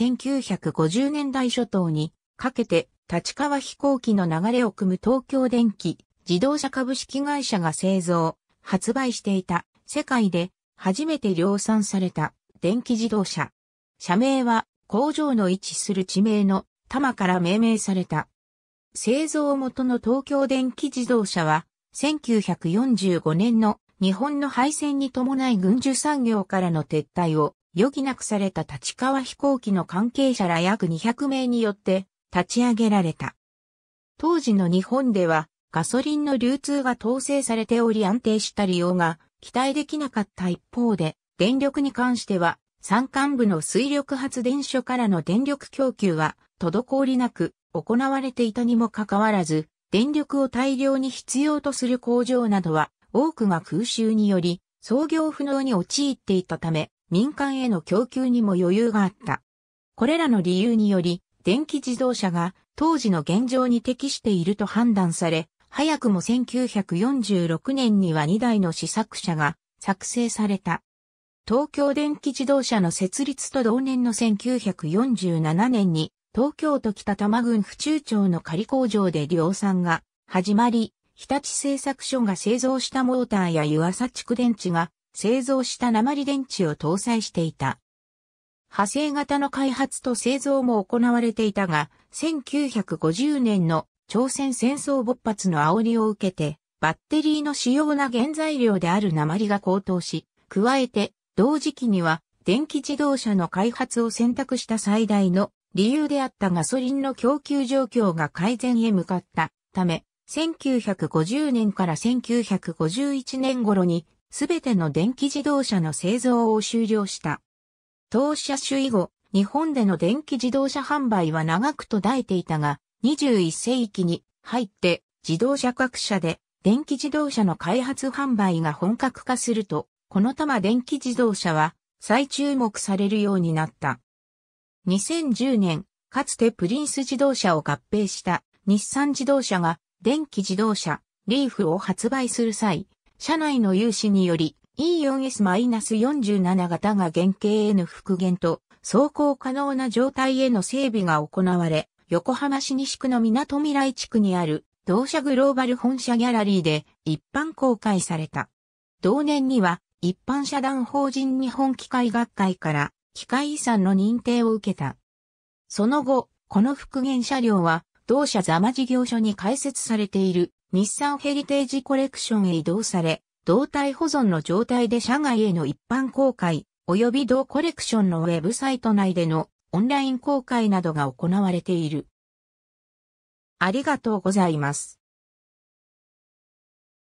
1950年代初頭にかけて立川飛行機の流れを組む東京電機自動車株式会社が製造、発売していた世界で初めて量産された電気自動車。社名は工場の位置する地名の多摩から命名された。製造元の東京電気自動車は1945年の日本の敗戦に伴い軍需産業からの撤退を余儀なくされた立川飛行機の関係者ら約200名によって立ち上げられた。当時の日本ではガソリンの流通が統制されており安定した利用が期待できなかった一方で、電力に関しては山間部の水力発電所からの電力供給は滞りなく行われていたにもかかわらず、電力を大量に必要とする工場などは多くが空襲により操業不能に陥っていたため、民間への供給にも余裕があった。これらの理由により、電気自動車が当時の現状に適していると判断され、早くも1946年には2台の試作車が作成された。東京電気自動車の設立と同年の1947年に東京都北多摩郡府中町の仮工場で量産が始まり、日立製作所が製造したモーターや湯浅蓄電池が製造した鉛電池を搭載していた。派生型の開発と製造も行われていたが、1950年の朝鮮戦争勃発の煽りを受けて、バッテリーの主要な原材料である鉛が高騰し、加えて同時期には電気自動車の開発を選択した最大の理由であったガソリンの供給状況が改善へ向かったため、1950年から1951年頃にすべての電気自動車の製造を終了した。当社主以後、日本での電気自動車販売は長く途絶えていたが、21世紀に入って自動車各社で電気自動車の開発販売が本格化すると、このたま電気自動車は再注目されるようになった。2010年、かつてプリンス自動車を合併した日産自動車が電気自動車、リーフを発売する際、社内の有志により E4S-47 型が原型への復元と走行可能な状態への整備が行われ、横浜市西区の港未来地区にある同社グローバル本社ギャラリーで一般公開された。同年には一般社団法人日本機械学会から機械遺産の認定を受けた。その後、この復元車両は同社ザマ事業所に開設されている日産ヘリテージコレクションへ移動され、胴体保存の状態で社外への一般公開、及び同コレクションのウェブサイト内でのオンライン公開などが行われている。ありがとうございます。